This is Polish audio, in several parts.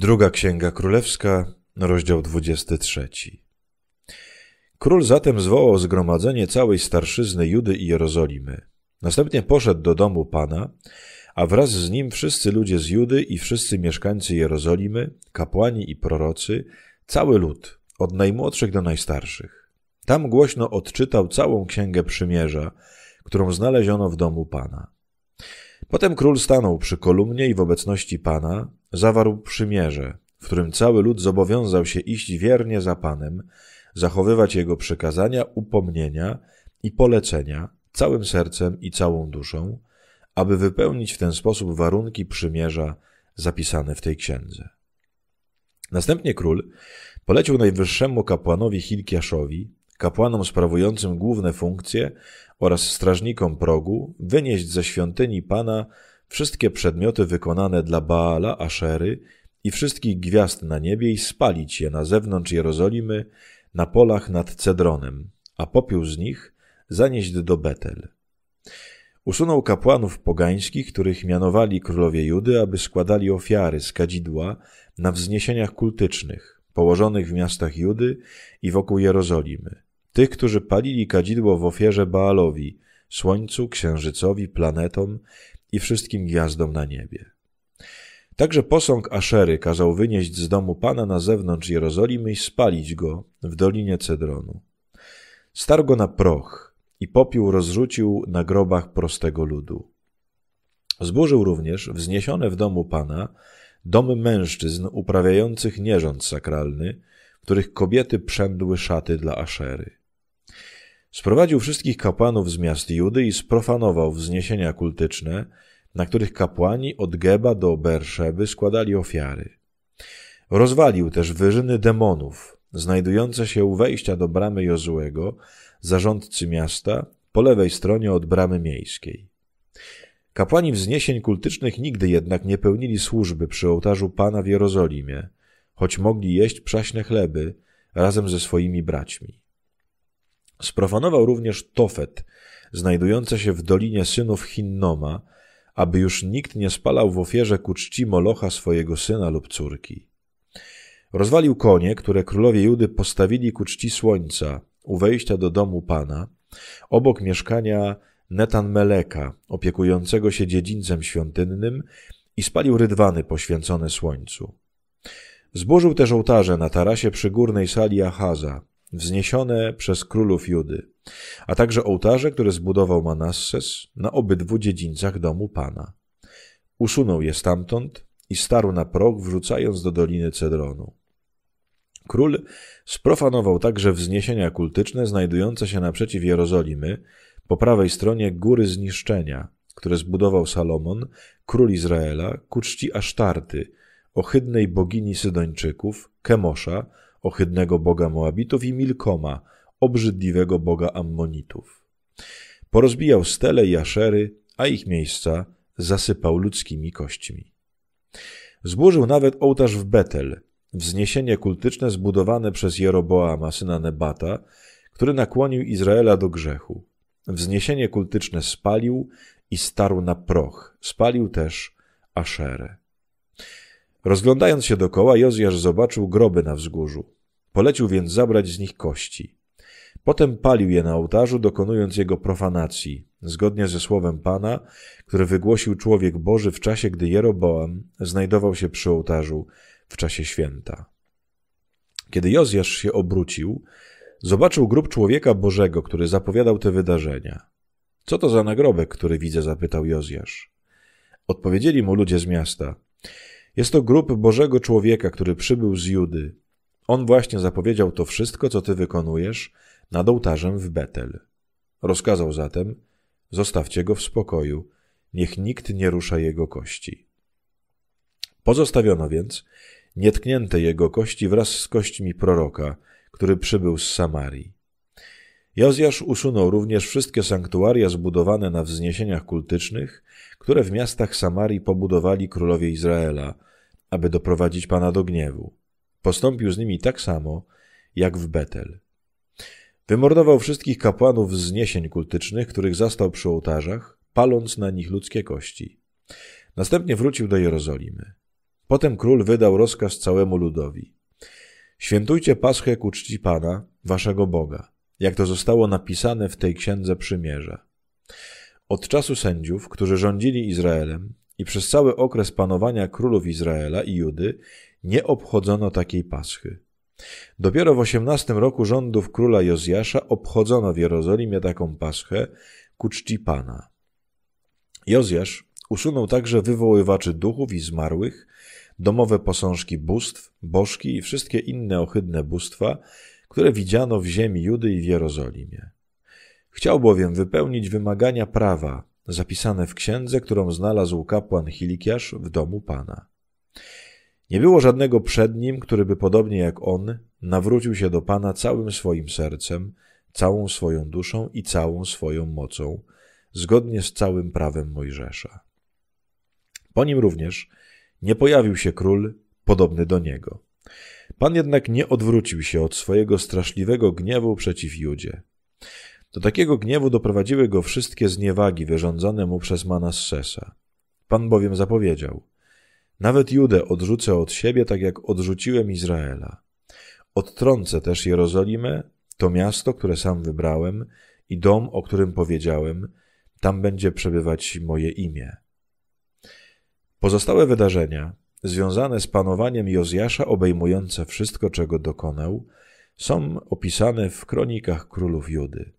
Druga Księga Królewska, rozdział 23. Król zatem zwołał zgromadzenie całej starszyzny Judy i Jerozolimy. Następnie poszedł do domu Pana, a wraz z nim wszyscy ludzie z Judy i wszyscy mieszkańcy Jerozolimy, kapłani i prorocy, cały lud, od najmłodszych do najstarszych. Tam głośno odczytał całą księgę przymierza, którą znaleziono w domu Pana. Potem król stanął przy kolumnie i w obecności Pana, zawarł przymierze, w którym cały lud zobowiązał się iść wiernie za Panem, zachowywać Jego przykazania, upomnienia i polecenia całym sercem i całą duszą, aby wypełnić w ten sposób warunki przymierza zapisane w tej księdze. Następnie król polecił najwyższemu kapłanowi Hilkiaszowi, kapłanom sprawującym główne funkcje oraz strażnikom progu wynieść ze świątyni Pana wszystkie przedmioty wykonane dla Baala, Aszery i wszystkich gwiazd na niebie i spalić je na zewnątrz Jerozolimy, na polach nad Cedronem, a popiół z nich zanieść do Betel. Usunął kapłanów pogańskich, których mianowali królowie Judy, aby składali ofiary z kadzidła na wzniesieniach kultycznych, położonych w miastach Judy i wokół Jerozolimy. Tych, którzy palili kadzidło w ofierze Baalowi, Słońcu, Księżycowi, planetom i wszystkim gwiazdom na niebie. Także posąg Aszery kazał wynieść z domu Pana na zewnątrz Jerozolimy i spalić go w Dolinie Cedronu. Starł go na proch i popiół rozrzucił na grobach prostego ludu. Zburzył również wzniesione w domu Pana domy mężczyzn uprawiających nierząd sakralny, w których kobiety przędły szaty dla Aszery. Sprowadził wszystkich kapłanów z miast Judy i sprofanował wzniesienia kultyczne, na których kapłani od Geba do Berszeby składali ofiary. Rozwalił też wyżyny demonów, znajdujące się u wejścia do bramy Jozłego, zarządcy miasta, po lewej stronie od bramy miejskiej. Kapłani wzniesień kultycznych nigdy jednak nie pełnili służby przy ołtarzu Pana w Jerozolimie, choć mogli jeść przaśne chleby razem ze swoimi braćmi. Sprofanował również Tofet, znajdujące się w dolinie synów Hinnoma, aby już nikt nie spalał w ofierze ku czci Molocha swojego syna lub córki. Rozwalił konie, które królowie Judy postawili ku czci słońca u wejścia do domu Pana, obok mieszkania Netan Meleka, opiekującego się dziedzińcem świątynnym, i spalił rydwany poświęcone słońcu. Zburzył też ołtarze na tarasie przy górnej sali Achaza, wzniesione przez królów Judy, a także ołtarze, które zbudował Manasses na obydwu dziedzińcach domu Pana. Usunął je stamtąd i starł na prog, wrzucając do doliny Cedronu. Król sprofanował także wzniesienia kultyczne znajdujące się naprzeciw Jerozolimy, po prawej stronie Góry Zniszczenia, które zbudował Salomon, król Izraela, ku czci Asztarty, ohydnej bogini Sydończyków, Kemosza, ohydnego boga Moabitów i Milkoma, obrzydliwego boga Ammonitów. Porozbijał stele i aszery, a ich miejsca zasypał ludzkimi kośćmi. Zburzył nawet ołtarz w Betel, wzniesienie kultyczne zbudowane przez Jeroboama, syna Nebata, który nakłonił Izraela do grzechu. Wzniesienie kultyczne spalił i starł na proch. Spalił też Aszerę. Rozglądając się dokoła, Jozjasz zobaczył groby na wzgórzu. Polecił więc zabrać z nich kości. Potem palił je na ołtarzu, dokonując jego profanacji, zgodnie ze słowem Pana, które wygłosił człowiek Boży w czasie, gdy Jeroboam znajdował się przy ołtarzu w czasie święta. Kiedy Jozjasz się obrócił, zobaczył grób człowieka Bożego, który zapowiadał te wydarzenia. Co to za nagrobek, który widzę? zapytał Jozjasz. Odpowiedzieli mu ludzie z miasta. Jest to grób Bożego człowieka, który przybył z Judy. On właśnie zapowiedział to wszystko, co ty wykonujesz nad ołtarzem w Betel. Rozkazał zatem: Zostawcie go w spokoju, niech nikt nie rusza jego kości. Pozostawiono więc nietknięte jego kości wraz z kośćmi proroka, który przybył z Samarii. Jozjasz usunął również wszystkie sanktuaria zbudowane na wzniesieniach kultycznych, które w miastach Samarii pobudowali królowie Izraela, aby doprowadzić Pana do gniewu. Postąpił z nimi tak samo, jak w Betel. Wymordował wszystkich kapłanów wzniesień kultycznych, których zastał przy ołtarzach, paląc na nich ludzkie kości. Następnie wrócił do Jerozolimy. Potem król wydał rozkaz całemu ludowi. Świętujcie Paschę ku czci Pana, waszego Boga – jak to zostało napisane w tej księdze przymierza. Od czasu sędziów, którzy rządzili Izraelem i przez cały okres panowania królów Izraela i Judy, nie obchodzono takiej paschy. Dopiero w osiemnastym roku rządów króla Jozjasza obchodzono w Jerozolimie taką paschę ku czci Pana. Jozjasz usunął także wywoływaczy duchów i zmarłych, domowe posążki bóstw, bożki i wszystkie inne ohydne bóstwa, które widziano w ziemi Judy i w Jerozolimie. Chciał bowiem wypełnić wymagania prawa zapisane w księdze, którą znalazł kapłan Hilikiasz w domu Pana. Nie było żadnego przed nim, który by podobnie jak on nawrócił się do Pana całym swoim sercem, całą swoją duszą i całą swoją mocą, zgodnie z całym prawem Mojżesza. Po nim również nie pojawił się król podobny do niego. Pan jednak nie odwrócił się od swojego straszliwego gniewu przeciw Judzie. Do takiego gniewu doprowadziły go wszystkie zniewagi wyrządzone mu przez Manassesa. Pan bowiem zapowiedział: Nawet Judę odrzucę od siebie, tak jak odrzuciłem Izraela. Odtrącę też Jerozolimę, to miasto, które sam wybrałem, i dom, o którym powiedziałem: Tam będzie przebywać moje imię. Pozostałe wydarzenia, związane z panowaniem Jozjasza, obejmujące wszystko, czego dokonał, są opisane w kronikach królów Judy.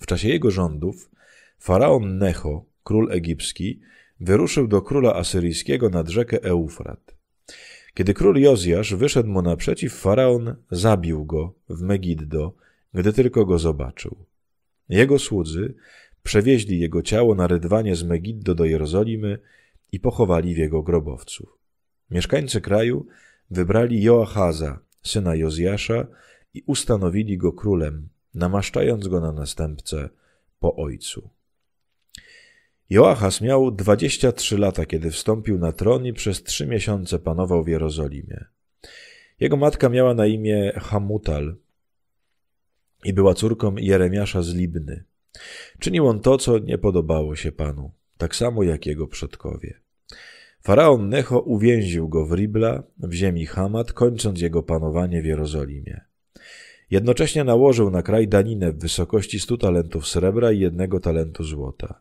W czasie jego rządów faraon Necho, król egipski, wyruszył do króla asyryjskiego nad rzekę Eufrat. Kiedy król Jozjasz wyszedł mu naprzeciw, faraon zabił go w Megiddo, gdy tylko go zobaczył. Jego słudzy przewieźli jego ciało na rydwanie z Megiddo do Jerozolimy i pochowali w jego grobowców. Mieszkańcy kraju wybrali Joachaza, syna Jozjasza, i ustanowili go królem, namaszczając go na następcę po ojcu. Joachas miał 23 lata, kiedy wstąpił na tron i przez trzy miesiące panował w Jerozolimie. Jego matka miała na imię Hamutal i była córką Jeremiasza z Libny. Czynił on to, co nie podobało się panu tak samo jak jego przodkowie. Faraon Necho uwięził go w Ribla, w ziemi Hamat, kończąc jego panowanie w Jerozolimie. Jednocześnie nałożył na kraj daninę w wysokości stu talentów srebra i jednego talentu złota.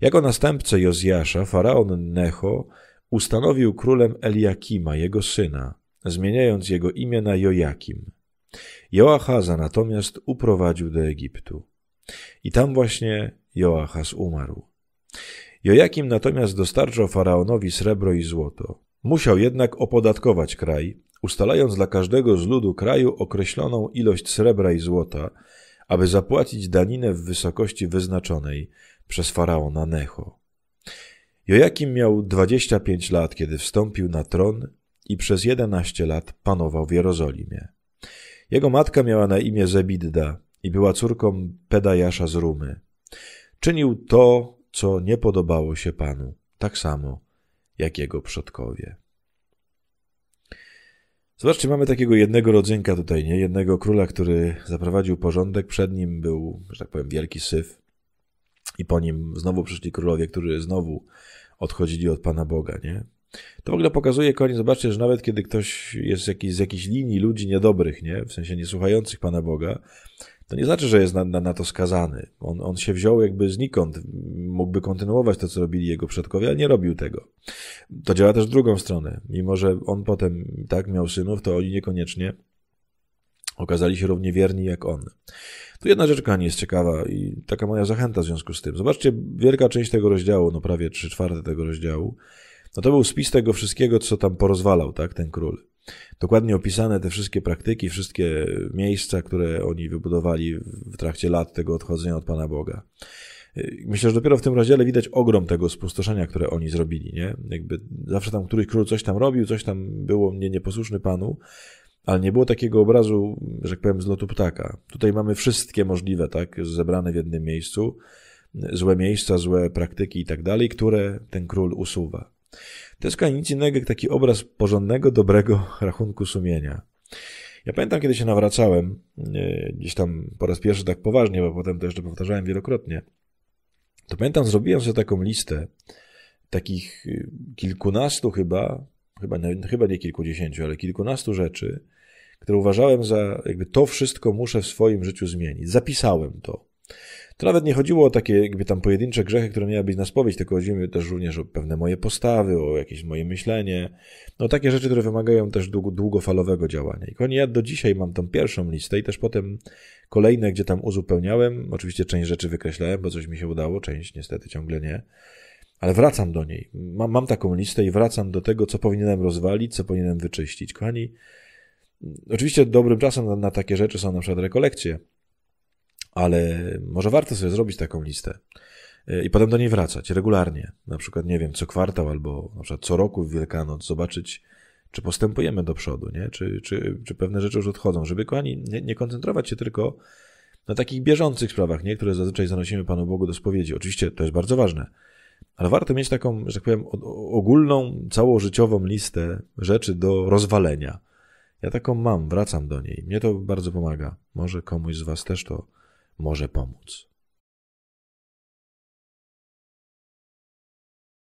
Jako następcę Jozjasza, faraon Necho ustanowił królem Eliakima, jego syna, zmieniając jego imię na Jojakim. Joachaza natomiast uprowadził do Egiptu. I tam właśnie Joachaz umarł. Jojakim natomiast dostarczał faraonowi srebro i złoto. Musiał jednak opodatkować kraj, ustalając dla każdego z ludu kraju określoną ilość srebra i złota, aby zapłacić daninę w wysokości wyznaczonej przez faraona Necho. Jojakim miał 25 lat, kiedy wstąpił na tron i przez 11 lat panował w Jerozolimie. Jego matka miała na imię Zebidda i była córką Pedajasza z Rumy. Czynił to, co nie podobało się Panu, tak samo jak jego przodkowie. Zobaczcie, mamy takiego jednego rodzynka tutaj, nie? Jednego króla, który zaprowadził porządek, przed nim był, że tak powiem, wielki syf i po nim znowu przyszli królowie, którzy znowu odchodzili od Pana Boga, nie? To w ogóle pokazuje, kochani, zobaczcie, że nawet kiedy ktoś jest jakiś, z jakiejś linii ludzi niedobrych, nie? W sensie niesłuchających Pana Boga, to nie znaczy, że jest na, na, na, to skazany. On, on się wziął jakby znikąd. Mógłby kontynuować to, co robili jego przodkowie, ale nie robił tego. To działa też w drugą stronę. Mimo, że on potem tak miał synów, to oni niekoniecznie okazali się równie wierni jak on. Tu jedna rzecz, kochani, jest ciekawa i taka moja zachęta w związku z tym. Zobaczcie, wielka część tego rozdziału, no prawie trzy czwarte tego rozdziału, no to był spis tego wszystkiego, co tam porozwalał, tak, ten król dokładnie opisane te wszystkie praktyki, wszystkie miejsca, które oni wybudowali w trakcie lat tego odchodzenia od Pana Boga. Myślę, że dopiero w tym rozdziale widać ogrom tego spustoszenia, które oni zrobili, nie? Jakby zawsze tam któryś król coś tam robił, coś tam było nie, nieposłuszny Panu, ale nie było takiego obrazu, że tak powiem, z lotu ptaka. Tutaj mamy wszystkie możliwe, tak, zebrane w jednym miejscu, złe miejsca, złe praktyki i tak dalej, które ten król usuwa. To jest nic innego jak taki obraz porządnego, dobrego rachunku sumienia. Ja pamiętam, kiedy się nawracałem, e, gdzieś tam po raz pierwszy tak poważnie, bo potem to jeszcze powtarzałem wielokrotnie, to pamiętam, zrobiłem sobie taką listę takich y, kilkunastu chyba, chyba, chyba nie kilkudziesięciu, ale kilkunastu rzeczy, które uważałem za, jakby to wszystko muszę w swoim życiu zmienić. Zapisałem to. To nawet nie chodziło o takie jakby tam pojedyncze grzechy, które miały być na spowiedź, tylko chodziło też również o pewne moje postawy, o jakieś moje myślenie. No takie rzeczy, które wymagają też długofalowego działania. I kochani, ja do dzisiaj mam tą pierwszą listę i też potem kolejne, gdzie tam uzupełniałem. Oczywiście część rzeczy wykreślałem, bo coś mi się udało, część niestety ciągle nie. Ale wracam do niej. Mam, mam taką listę i wracam do tego, co powinienem rozwalić, co powinienem wyczyścić. Kochani, oczywiście dobrym czasem na, na takie rzeczy są na przykład rekolekcje ale może warto sobie zrobić taką listę e, i potem do niej wracać regularnie, na przykład, nie wiem, co kwartał albo na przykład co roku w Wielkanoc, zobaczyć, czy postępujemy do przodu, nie? Czy, czy, czy pewne rzeczy już odchodzą, żeby, kochani, nie, nie koncentrować się tylko na takich bieżących sprawach, nie? które zazwyczaj zanosimy Panu Bogu do spowiedzi. Oczywiście to jest bardzo ważne, ale warto mieć taką, że tak powiem, ogólną, całożyciową listę rzeczy do rozwalenia. Ja taką mam, wracam do niej. Mnie to bardzo pomaga. Może komuś z Was też to może pomóc